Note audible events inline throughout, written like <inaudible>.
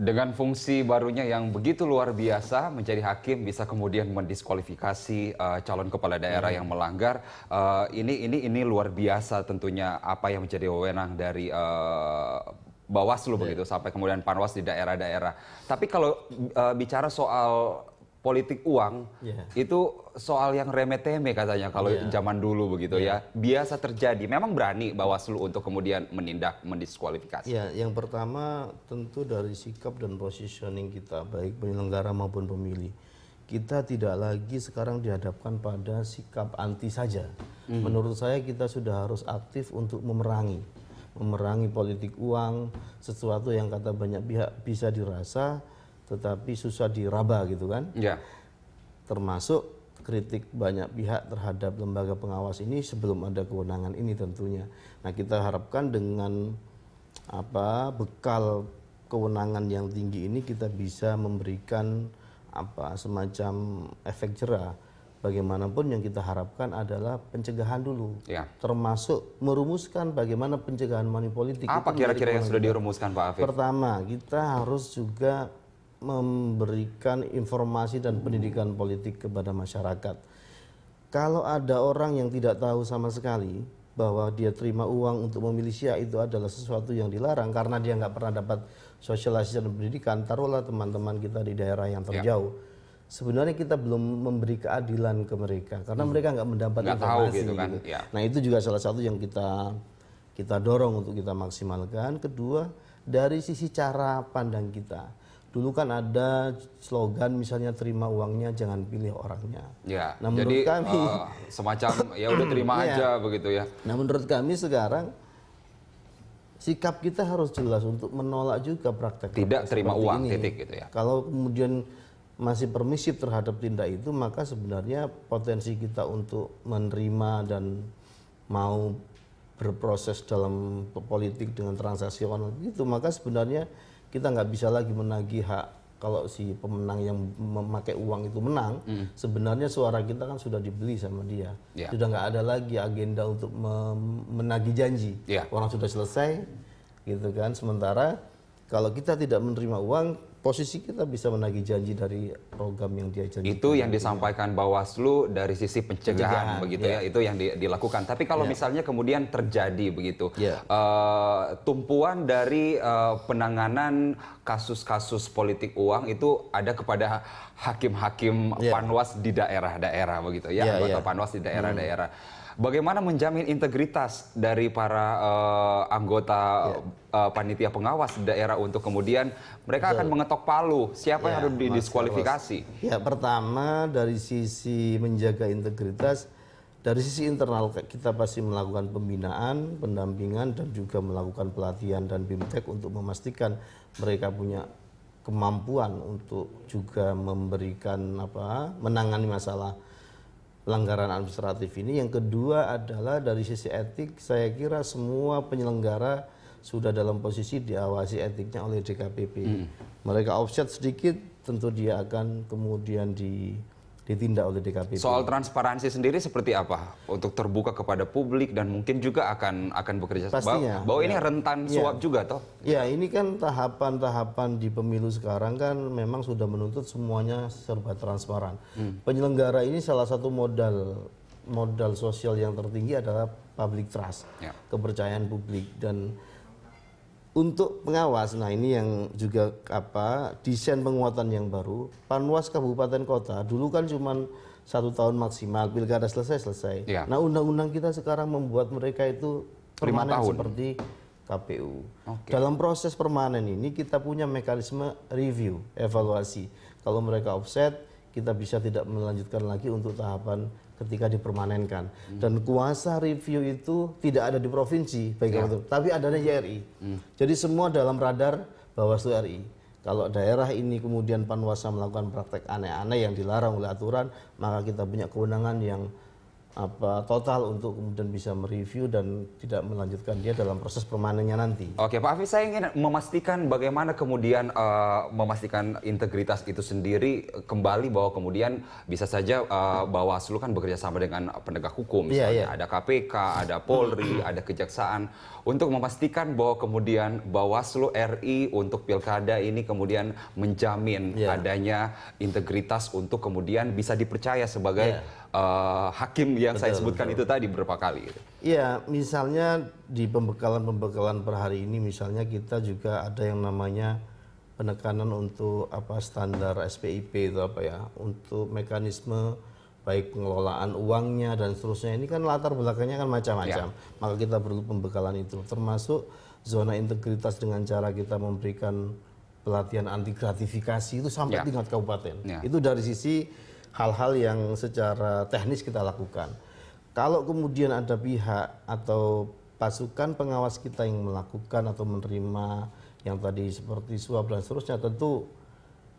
Dengan fungsi barunya yang begitu luar biasa, menjadi hakim bisa kemudian mendiskualifikasi uh, calon kepala daerah hmm. yang melanggar. Uh, ini ini ini luar biasa tentunya apa yang menjadi wewenang dari uh, Bawaslu yeah. begitu sampai kemudian Panwas di daerah-daerah. Tapi kalau uh, bicara soal politik uang yeah. itu soal yang remeh-temeh katanya kalau yeah. zaman dulu begitu yeah. ya iya. biasa terjadi memang berani Bawaslu untuk kemudian menindak mendiskualifikasi ya yeah, yang pertama tentu dari sikap dan positioning kita baik penyelenggara maupun pemilih kita tidak lagi sekarang dihadapkan pada sikap anti saja mm. menurut saya kita sudah harus aktif untuk memerangi memerangi politik uang sesuatu yang kata banyak pihak bisa dirasa tetapi susah diraba gitu kan. Ya. Termasuk kritik banyak pihak terhadap lembaga pengawas ini sebelum ada kewenangan ini tentunya. Nah, kita harapkan dengan apa bekal kewenangan yang tinggi ini kita bisa memberikan apa semacam efek jerah. Bagaimanapun yang kita harapkan adalah pencegahan dulu, ya. termasuk merumuskan bagaimana pencegahan manipolitik. Apa kira-kira yang sudah dirumuskan Pak Afif? Pertama, kita harus juga memberikan informasi dan pendidikan politik kepada masyarakat. Kalau ada orang yang tidak tahu sama sekali bahwa dia terima uang untuk memilih Syiah itu adalah sesuatu yang dilarang karena dia nggak pernah dapat sosialisasi dan pendidikan, taruhlah teman-teman kita di daerah yang ya. terjauh. Ya. Sebenarnya kita belum memberi keadilan ke mereka karena hmm. mereka nggak mendapat gak informasi. Tahu gitu kan. gitu. Ya. Nah itu juga salah satu yang kita kita dorong untuk kita maksimalkan. Kedua dari sisi cara pandang kita dulu kan ada slogan misalnya terima uangnya jangan pilih orangnya. Ya. Nah, menurut jadi kami uh, semacam ya udah terima <clears throat> ya. begitu ya. Nah menurut kami sekarang sikap kita harus jelas untuk menolak juga praktek tidak terima uang ini. titik gitu ya. Kalau kemudian masih permisif terhadap tindak itu maka sebenarnya potensi kita untuk menerima dan mau berproses dalam politik dengan transaksi online itu maka sebenarnya kita nggak bisa lagi menagih hak kalau si pemenang yang memakai uang itu menang, mm. sebenarnya suara kita kan sudah dibeli sama dia. Yeah. Sudah nggak ada lagi agenda untuk menagih janji. Yeah. Orang sudah selesai, gitu kan. Sementara kalau kita tidak menerima uang, posisi kita bisa menagih janji dari program yang dia janjikan. Itu yang disampaikan Bawaslu dari sisi pencegahan, pencegahan begitu yeah. ya, itu yang di, dilakukan. Tapi kalau yeah. misalnya kemudian terjadi begitu, yeah. Ya. uh, tumpuan dari uh, penanganan kasus-kasus politik uang itu ada kepada hakim-hakim yeah. panwas di daerah-daerah begitu ya, yeah, ya. panwas di daerah-daerah. Hmm. Daerah bagaimana menjamin integritas dari para uh, anggota yeah. Iya. uh, panitia pengawas daerah untuk kemudian mereka Betul. akan mengetok palu siapa yeah, yang iya, harus didiskualifikasi? Ya pertama dari sisi menjaga integritas dari sisi internal kita pasti melakukan pembinaan, pendampingan dan juga melakukan pelatihan dan bimtek untuk memastikan mereka punya kemampuan untuk juga memberikan apa menangani masalah pelanggaran administratif ini. Yang kedua adalah dari sisi etik, saya kira semua penyelenggara sudah dalam posisi diawasi etiknya oleh DKPP. Hmm. Mereka offset sedikit, tentu dia akan kemudian di ditindak oleh DKPP. Soal transparansi sendiri seperti apa untuk terbuka kepada publik dan mungkin juga akan akan bekerja Pastinya, bahwa, bahwa ini ya. rentan ya. suap juga toh. Ya, ini kan tahapan-tahapan di pemilu sekarang kan memang sudah menuntut semuanya serba transparan. Hmm. Penyelenggara ini salah satu modal modal sosial yang tertinggi adalah public trust, ya. kepercayaan publik dan untuk pengawas, nah ini yang juga apa desain penguatan yang baru. Panwas kabupaten kota dulu kan cuma satu tahun maksimal, pilkada selesai selesai. Ya. Nah undang-undang kita sekarang membuat mereka itu permanen tahun. seperti KPU. Okay. Dalam proses permanen ini kita punya mekanisme review, evaluasi. Kalau mereka offset, kita bisa tidak melanjutkan lagi untuk tahapan ketika dipermanenkan. Hmm. Dan kuasa review itu tidak ada di provinsi, baik ya. Itu, tapi adanya YRI. Hmm. hmm. Jadi semua dalam radar Bawaslu RI. Kalau daerah ini kemudian Panwasa melakukan praktek aneh-aneh yang dilarang oleh aturan, maka kita punya kewenangan yang apa total untuk kemudian bisa mereview dan tidak melanjutkan dia dalam proses permanennya nanti. Oke, Pak Afi, saya ingin memastikan bagaimana kemudian uh, memastikan integritas itu sendiri eh, kembali bahwa kemudian bisa saja uh, Bawaslu kan bekerja sama dengan penegak hukum iya, misalnya yeah, yeah. ada KPK, ada Polri, <clears throat> ada kejaksaan untuk memastikan bahwa kemudian Bawaslu RI untuk pilkada ini kemudian menjamin yeah. adanya integritas untuk kemudian bisa dipercaya sebagai yeah uh, hakim yang betul, saya sebutkan betul. itu tadi berapa kali. Gitu. Iya, misalnya di pembekalan-pembekalan per hari ini misalnya kita juga ada yang namanya penekanan untuk apa standar SPIP itu apa ya, untuk mekanisme baik pengelolaan uangnya dan seterusnya ini kan latar belakangnya kan macam-macam. Ya. Maka kita perlu pembekalan itu termasuk zona integritas dengan cara kita memberikan pelatihan anti gratifikasi itu sampai ya. tingkat kabupaten. Ya. Itu dari sisi hal-hal yang secara teknis kita lakukan. Kalau kemudian ada pihak atau pasukan pengawas kita yang melakukan atau menerima yang tadi seperti suap dan seterusnya tentu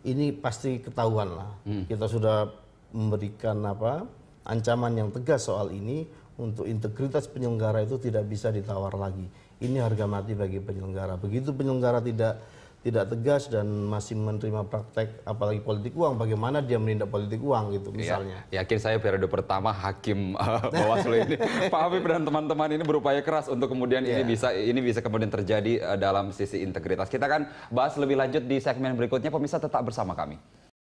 ini pasti ketahuan lah. Hmm. Kita sudah memberikan apa ancaman yang tegas soal ini untuk integritas penyelenggara itu tidak bisa ditawar lagi. Ini harga mati bagi penyelenggara. Begitu penyelenggara tidak tidak tegas dan masih menerima praktek apalagi politik uang bagaimana dia menindak politik uang gitu iya, misalnya ya, yakin saya periode pertama hakim uh, bawaslu ini <laughs> Pak Habib dan teman-teman ini berupaya keras untuk kemudian yeah. ini iya. bisa ini bisa kemudian terjadi uh, dalam sisi integritas kita kan bahas lebih lanjut di segmen berikutnya pemirsa tetap bersama kami